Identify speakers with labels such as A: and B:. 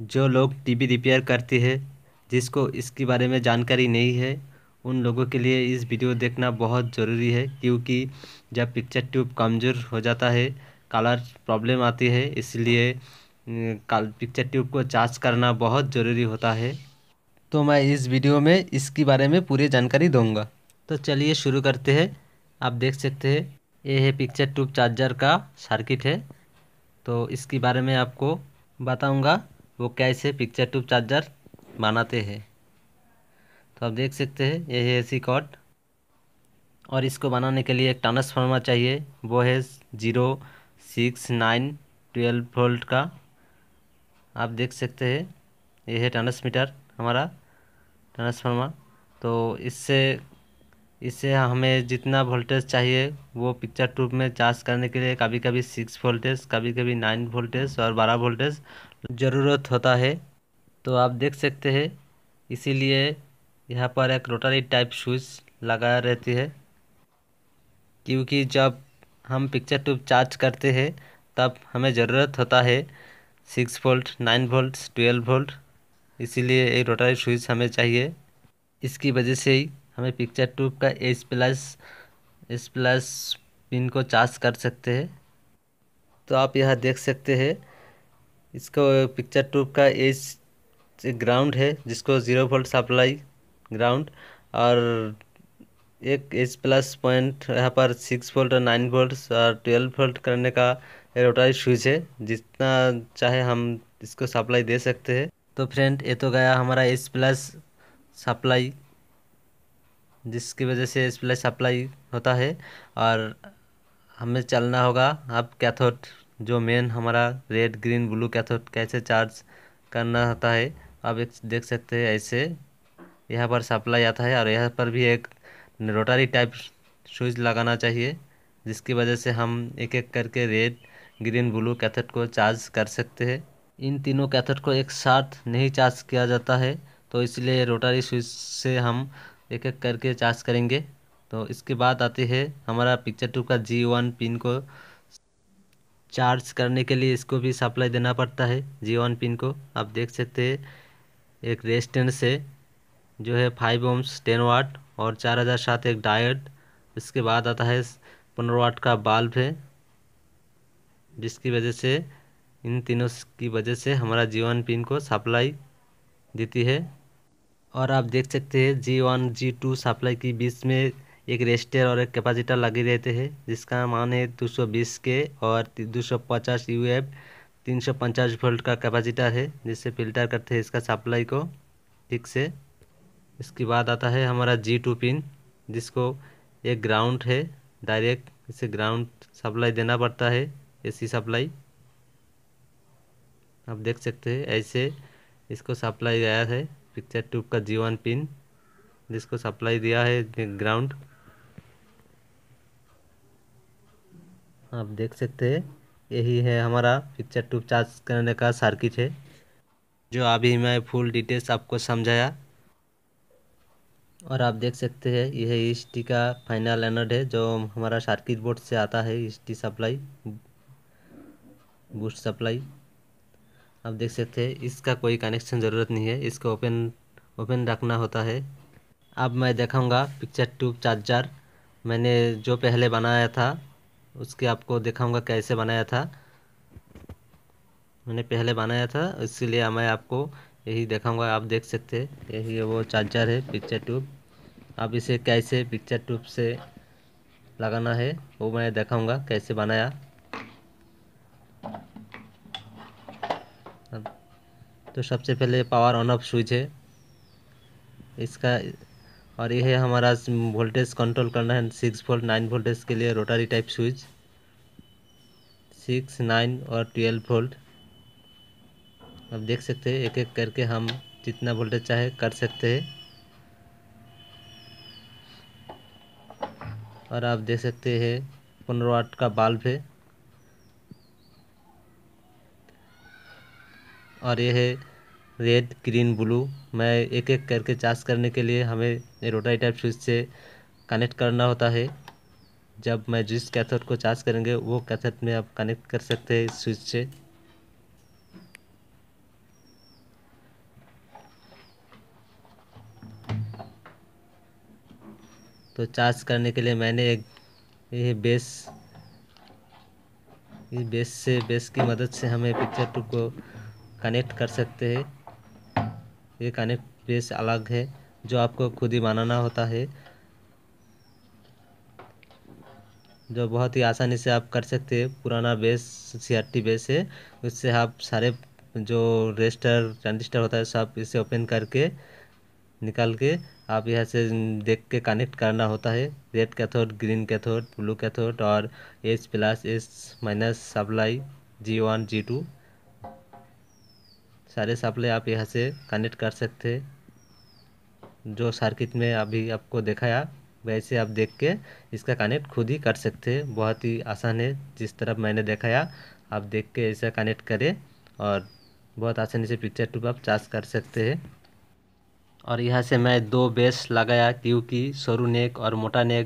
A: जो लोग T V repair करते हैं जिसको इसके बारे में जानकारी नहीं है उन लोगों के लिए इस वीडियो देखना बहुत ज़रूरी है क्योंकि जब पिक्चर ट्यूब कमज़ोर हो जाता है कलर प्रॉब्लम आती है इसलिए काल पिक्चर ट्यूब को चार्ज करना बहुत ज़रूरी होता है तो मैं इस वीडियो में इसके बारे में पूरी जानकारी दूंगा तो चलिए शुरू करते हैं आप देख सकते हैं ये है पिक्चर ट्यूब चार्जर का सर्किट है तो इसके बारे में आपको बताऊंगा वो कैसे पिक्चर ट्यूब चार्जर बनाते हैं तो आप देख सकते हैं ये है एसी कॉड और इसको बनाने के लिए एक ट्रांसफार्मर चाहिए वो है zero six nine twelve volt का आप देख सकते हैं ये है ट्रांसमीटर हमारा ट्रांसफार्मर तो इससे इससे हमें जितना वोल्टेज चाहिए वो पिक्चर ट्यूब में चार्ज करने के लिए कभी कभी सिक्स वोल्टेज कभी कभी नाइन वोल्टेज और बारह वोल्टेज ज़रूरत होता है तो आप देख सकते हैं इसीलिए यहाँ पर एक रोटरी टाइप स्विच लगाया रहती है क्योंकि जब हम पिक्चर ट्यूब चार्ज करते हैं तब हमें ज़रूरत होता है six volt nine volt twelve volt इसीलिए एक रोटरी स्विच हमें चाहिए इसकी वजह से ही हमें पिक्चर ट्यूब का S plus S plus pin को चार्ज कर सकते हैं तो आप यह देख सकते हैं इसको पिक्चर ट्यूब का एस ग्राउंड है जिसको ज़ीरो वोल्ट सप्लाई ग्राउंड और एक एच प्लस पॉइंट यहाँ पर सिक्स वोल्ट और नाइन वोल्ट और ट्वेल्व वोल्ट करने का रोटरी स्विच है जितना चाहे हम इसको सप्लाई दे सकते हैं तो फ्रेंड ये तो गया हमारा एच प्लस सप्लाई जिसकी वजह से स्प्लैश सप्लाई होता है और हमें चलना होगा अब कैथोड जो मेन हमारा रेड ग्रीन ब्लू कैथोड कैसे चार्ज करना होता है आप एक देख सकते हैं ऐसे यहाँ पर सप्लाई आता है और यहाँ पर भी एक रोटरी टाइप स्विच लगाना चाहिए जिसकी वजह से हम एक एक करके रेड ग्रीन ब्लू कैथेड को चार्ज कर सकते हैं इन तीनों कैथेड को एक साथ नहीं चार्ज किया जाता है तो इसलिए रोटरी स्विच से हम एक एक करके चार्ज करेंगे तो इसके बाद आती है हमारा पिक्चर टू का जी वन पिन को चार्ज करने के लिए इसको भी सप्लाई देना पड़ता है जी वन पिन को आप देख सकते हैं एक रेजिस्टेंस है जो है फाइव ओम्स टेन वाट और चार हज़ार सात एक डायड इसके बाद आता है पंद्रह वाट का बल्ब है जिसकी वजह से इन तीनों की वजह से हमारा जीवन पिन को सप्लाई देती है और आप देख सकते हैं G one G two supply के बीच में एक रेस्टर और एक कैपेसिटर लगे रहते हैं जिसका मान है 220 के और 250 सौ पचास वोल्ट का कैपेसिटर है जिससे फिल्टर करते हैं इसका सप्लाई को ठीक से इसके बाद आता है हमारा जी टू पिन जिसको एक ग्राउंड है डायरेक्ट इसे ग्राउंड सप्लाई देना पड़ता है एसी सप्लाई आप देख सकते हैं ऐसे इसको सप्लाई गया है पिक्चर ट्यूब का जी वन पिन जिसको सप्लाई दिया है ग्राउंड आप देख सकते हैं यही है हमारा पिक्चर ट्यूब चार्ज करने का सर्किट है जो अभी मैं फुल डिटेल्स आपको समझाया और आप देख सकते हैं यह है e टी का फाइनल एनोड है जो हमारा सर्किट बोर्ड से आता है ईस्टी सप्लाई बूस्ट सप्लाई आप देख सकते हैं इसका कोई कनेक्शन ज़रूरत नहीं है इसको ओपन ओपन रखना होता है अब मैं दिखाऊंगा पिक्चर ट्यूब चार्जर मैंने जो पहले बनाया था उसके आपको दिखाऊंगा कैसे बनाया था मैंने पहले बनाया था इसलिए मैं आपको यही दिखाऊंगा आप देख सकते यही वो चार्जर है पिक्चर ट्यूब आप इसे कैसे पिक्चर ट्यूब से लगाना है वो मैं देखाऊँगा कैसे बनाया तो सबसे पहले पावर ऑन ऑफ स्विच है इसका और यह है हमारा वोल्टेज कंट्रोल करना है सिक्स वोल्ट नाइन वोल्टेज के लिए rotary type switch six nine और ट्वेल्व वोल्ट आप देख सकते हैं एक एक करके हम जितना वोल्टेज चाहे कर सकते हैं और आप देख सकते हैं पंद्रह वाट का बल्ब है और ये है रेड ग्रीन ब्लू मैं एक एक करके चार्ज करने के लिए हमें रोटरी टाइप स्विच से कनेक्ट करना होता है जब मैं जिस कैथेट को चार्ज करेंगे वो कैथेट में आप कनेक्ट कर सकते हैं स्विच से तो चार्ज करने के लिए मैंने एक ये बेस ये बेस से बेस की मदद से हमें पिक्चर टू को कनेक्ट कर सकते हैं ये कनेक्ट प्रेस अलग है जो आपको खुद ही बनाना होता है जो बहुत ही आसानी से आप कर सकते हैं पुराना बेस सी बेस है उससे आप सारे जो रजिस्टर ट्रांजिस्टर होता है सब इसे ओपन करके निकाल के आप यहाँ से देख के कनेक्ट करना होता है red cathode green cathode blue cathode और H plus H minus supply G one G two सारे सप्लाई आप यहाँ से कनेक्ट कर सकते जो सर्किट में अभी आपको दिखाया वैसे आप देख के इसका कनेक्ट खुद ही कर सकते हैं बहुत ही आसान है जिस तरह मैंने दिखाया आप देख के ऐसा कनेक्ट करें और बहुत आसानी से पिक्चर टूप आप चार्ज कर सकते हैं और यहाँ से मैं दो बेस लगाया क्योंकि सोरू नेक और मोटा नेक